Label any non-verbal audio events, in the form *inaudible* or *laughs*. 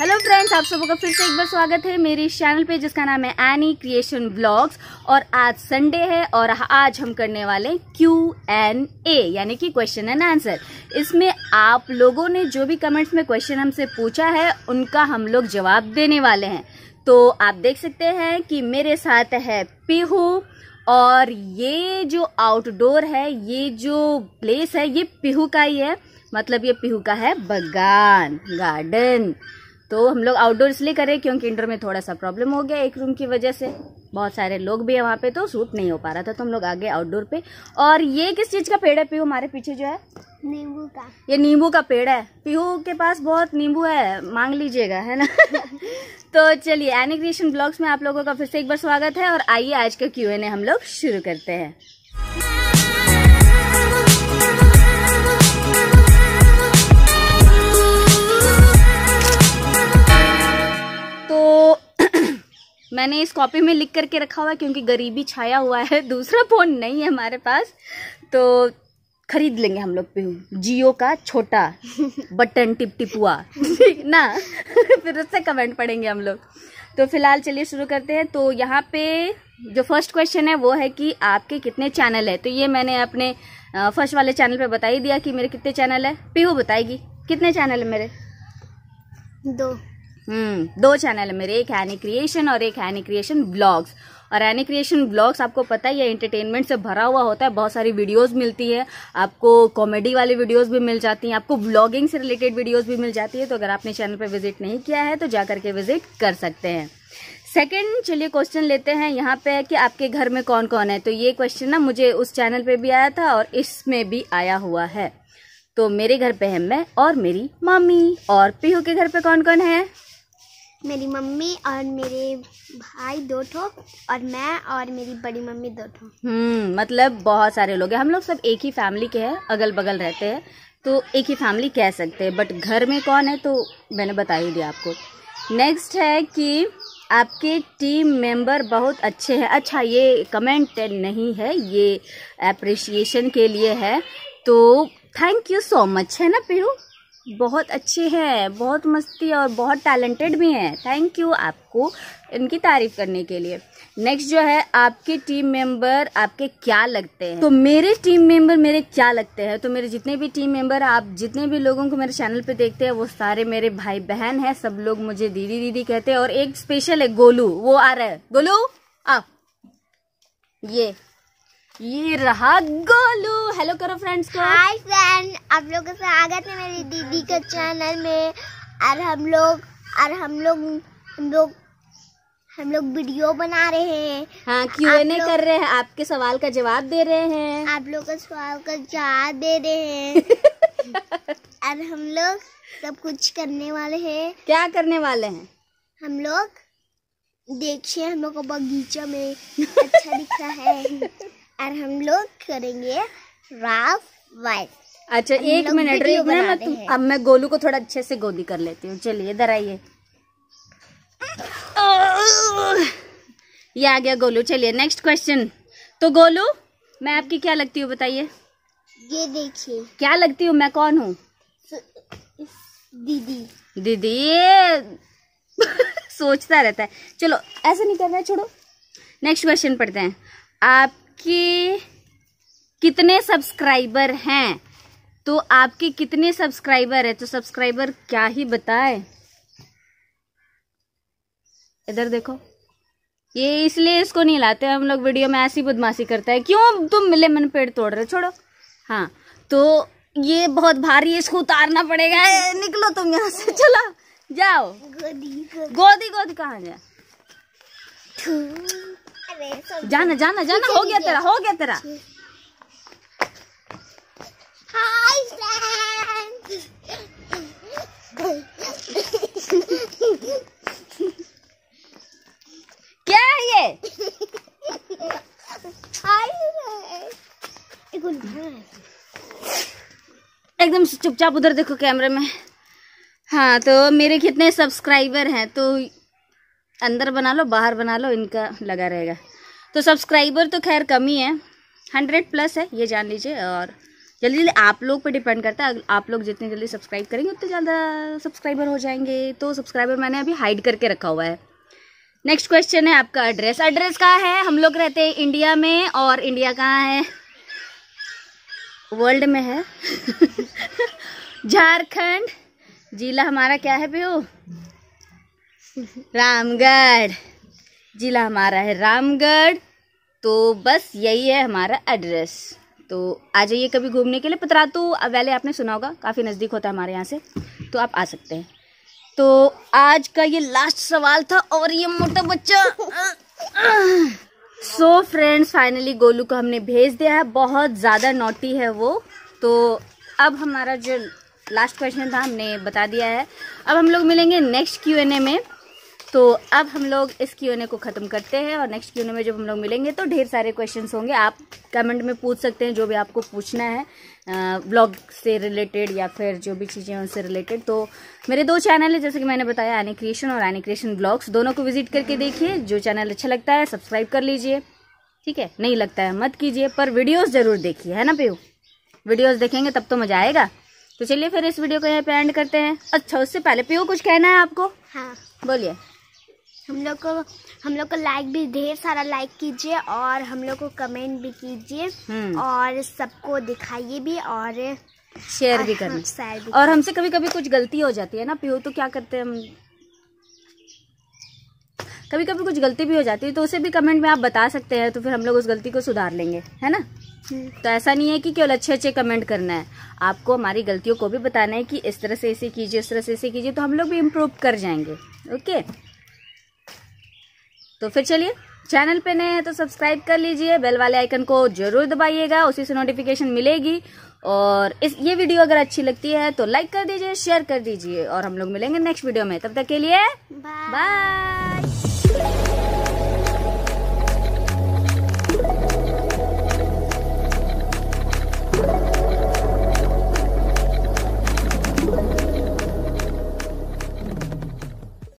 Hello friends आप सब का फिर से एक बार स्वागत है मेरे इस चैनल पे जिसका नाम है एनी क्रिएशन ब्लॉग्स और आज संडे है और आज हम करने वाले क्यू एन ए यानी कि क्वेश्चन एंड आंसर इसमें आप लोगों ने जो भी कमेंट्स में क्वेश्चन हमसे पूछा है उनका हम लोग जवाब देने वाले हैं तो आप देख सकते हैं कि मेरे साथ है पिहू और ये जो आउटडोर है ये जो प्लेस है ये पिहू का ही है मतलब ये पिहू का है बगान गार्डन तो हम लोग आउटडोर इसलिए करें क्योंकि इंडोर में थोड़ा सा प्रॉब्लम हो गया एक रूम की वजह से बहुत सारे लोग भी हैं वहाँ पे तो सूट नहीं हो पा रहा था तो हम लोग आगे आउटडोर पे और ये किस चीज़ का पेड़ है पीहू हमारे पीछे जो है नींबू का ये नींबू का पेड़ है पीहू के पास बहुत नींबू है मांग लीजिएगा है ना *laughs* तो चलिए एनिग्रेशन ब्लॉग्स में आप लोगों का फिर से एक बार स्वागत है और आइए आज का क्यू एन ए हम लोग शुरू करते हैं मैंने इस कॉपी में लिख करके रखा हुआ है क्योंकि गरीबी छाया हुआ है *laughs* दूसरा फ़ोन नहीं है हमारे पास तो खरीद लेंगे हम लोग पेहू जियो का छोटा बटन टिप टिपुआ ना *laughs* फिर उससे कमेंट पढ़ेंगे हम लोग तो फिलहाल चलिए शुरू करते हैं तो यहाँ पे जो फर्स्ट क्वेश्चन है वो है कि आपके कितने चैनल है तो ये मैंने अपने फर्स्ट वाले चैनल पे बता ही दिया कि मेरे कितने चैनल है पीहू बताएगी कितने चैनल है मेरे दो हम्म दो चैनल है मेरे एक हैनी एनी क्रिएशन और एक हैनी एनी क्रिएशन ब्लॉग्स और एनी क्रिएशन ब्लॉग्स आपको पता ही है एंटरटेनमेंट से भरा हुआ होता है बहुत सारी वीडियोस मिलती है आपको कॉमेडी वाली वीडियोस भी मिल जाती हैं आपको ब्लॉगिंग से रिलेटेड वीडियोस भी मिल जाती है तो अगर आपने चैनल पर विजिट नहीं किया है तो जा करके विजिट कर सकते हैं सेकेंड चलिए क्वेश्चन लेते हैं यहाँ पे है कि आपके घर में कौन कौन है तो ये क्वेश्चन ना मुझे उस चैनल पर भी आया था और इसमें भी आया हुआ है तो मेरे घर पे है मैं और मेरी मामी और पीहू के घर पे कौन कौन है मेरी मम्मी और मेरे भाई दो ठो और मैं और मेरी बड़ी मम्मी दो ठो हम्म मतलब बहुत सारे लोग हैं हम लोग सब एक ही फैमिली के हैं अगल बगल रहते हैं तो एक ही फैमिली कह सकते हैं बट घर में कौन है तो मैंने बता ही दिया आपको नेक्स्ट है कि आपके टीम मेंबर बहुत अच्छे हैं अच्छा ये कमेंट नहीं है ये अप्रिशिएशन के लिए है तो थैंक यू सो मच है ना पीरू बहुत अच्छे हैं बहुत मस्ती और बहुत टैलेंटेड भी हैं थैंक यू आपको इनकी तारीफ करने के लिए नेक्स्ट जो है आपके टीम मेंबर आपके क्या लगते हैं तो मेरे टीम मेंबर मेरे क्या लगते हैं तो मेरे जितने भी टीम मेंबर आप जितने भी लोगों को मेरे चैनल पे देखते हैं वो सारे मेरे भाई बहन हैं सब लोग मुझे दीदी दीदी कहते हैं और एक स्पेशल है गोलू वो आ रहा है गोलू आ ये ये रहा गोलू हेलो करो फ्रेंड्स को हाय फ्रेंड आप लोग का स्वागत है मेरी दीदी के चैनल में और हम लोग और हम लोग हम लोग हम लोग वीडियो बना रहे हैं हाँ क्यों एन कर रहे हैं आपके सवाल का जवाब दे रहे हैं आप लोग का सवाल का जवाब दे रहे हैं *laughs* और हम लोग सब कुछ करने वाले हैं क्या करने वाले हैं हम लोग देखिए हम लोग को बगीचा में अच्छा दिख रहा है *laughs* और हम लोग करेंगे राफ वाइफ अच्छा एक मिनट तुम अब मैं गोलू को थोड़ा अच्छे से गोदी कर लेती हूँ चलिए इधर आइए ये आ गया गोलू चलिए नेक्स्ट क्वेश्चन तो गोलू मैं आपकी क्या लगती हूँ बताइए ये देखिए क्या लगती हूँ मैं कौन हूँ दीदी दीदी *laughs* सोचता रहता है चलो ऐसा नहीं करना छोड़ो नेक्स्ट क्वेश्चन पढ़ते हैं आप आपके कितने सब्सक्राइबर हैं तो आपके कितने सब्सक्राइबर है तो सब्सक्राइबर क्या ही बताए इधर देखो ये इसलिए इसको नहीं लाते हम लोग वीडियो में ऐसी बदमाशी करता है क्यों तुम मिले मन पेड़ तोड़ रहे छोड़ो हाँ तो ये बहुत भारी है इसको उतारना पड़ेगा निकलो तुम यहाँ से चला जाओ गोदी गोदी गोदी कहाँ जाए जाना जाना जाना हो गया तेरा हो गया तेरा हाय क्या है ये हाँ। एकदम चुपचाप उधर देखो कैमरे में हाँ तो मेरे कितने सब्सक्राइबर हैं तो अंदर बना लो बाहर बना लो इनका लगा रहेगा तो सब्सक्राइबर तो खैर कम ही है हंड्रेड प्लस है ये जान लीजिए और जल्दी जल्दी आप लोग पे डिपेंड करता है आप लोग जितने जल्दी सब्सक्राइब करेंगे उतने ज़्यादा सब्सक्राइबर हो जाएंगे तो सब्सक्राइबर मैंने अभी हाइड करके रखा हुआ है नेक्स्ट क्वेश्चन है आपका एड्रेस एड्रेस कहाँ है हम लोग रहते हैं इंडिया में और इंडिया कहाँ है वर्ल्ड में है *laughs* झारखंड जिला हमारा क्या है भैया रामगढ़ ज़िला हमारा है रामगढ़ तो बस यही है हमारा एड्रेस तो आ जाइए कभी घूमने के लिए पतरातू तो वैले आपने सुना होगा काफ़ी नज़दीक होता है हमारे यहाँ से तो आप आ सकते हैं तो आज का ये लास्ट सवाल था और ये मोटा बच्चा सो फ्रेंड्स फाइनली गोलू को हमने भेज दिया है बहुत ज़्यादा नोटी है वो तो अब हमारा जो लास्ट क्वेश्चन था हमने बता दिया है अब हम लोग मिलेंगे नेक्स्ट क्यू एन ए में तो अब हम लोग इस क्यूने को ख़त्म करते हैं और नेक्स्ट क्यूने में जब हम लोग मिलेंगे तो ढेर सारे क्वेश्चन होंगे आप कमेंट में पूछ सकते हैं जो भी आपको पूछना है ब्लॉग से रिलेटेड या फिर जो भी चीज़ें हैं उनसे रिलेटेड तो मेरे दो चैनल है जैसे कि मैंने बताया एनी क्रिएशन और एनी क्रिएशन ब्लॉग्स दोनों को विजिट करके देखिए जो चैनल अच्छा लगता है सब्सक्राइब कर लीजिए ठीक है नहीं लगता है मत कीजिए पर वीडियोज़ ज़रूर देखिए है ना पे वीडियोज़ देखेंगे तब तो मज़ा आएगा तो चलिए फिर इस वीडियो को यहाँ पे एंड करते हैं अच्छा उससे पहले पीओ कुछ कहना है आपको हाँ बोलिए हम लोग को हम लोग को लाइक भी ढेर सारा लाइक कीजिए और हम लोग को कमेंट भी कीजिए हम्म। और सबको दिखाइए भी और शेयर भी करना शेयर भी और हाँ, हमसे कभी कभी कुछ गलती हो जाती है ना पीहू तो क्या करते हैं हम कभी कभी कुछ गलती भी हो जाती है तो उसे भी कमेंट में आप बता सकते हैं तो फिर हम लोग उस गलती को सुधार लेंगे है ना हम्म। तो ऐसा नहीं है कि केवल अच्छे अच्छे कमेंट करना है आपको हमारी गलतियों को भी बताना है कि इस तरह से ऐसे कीजिए इस तरह से ऐसे कीजिए तो हम लोग भी इम्प्रूव कर जाएंगे ओके तो फिर चलिए चैनल पे नए हैं तो सब्सक्राइब कर लीजिए बेल वाले आइकन को जरूर दबाइएगा उसी से नोटिफिकेशन मिलेगी और इस ये वीडियो अगर अच्छी लगती है तो लाइक कर दीजिए शेयर कर दीजिए और हम लोग मिलेंगे नेक्स्ट वीडियो में तब तक के लिए बाय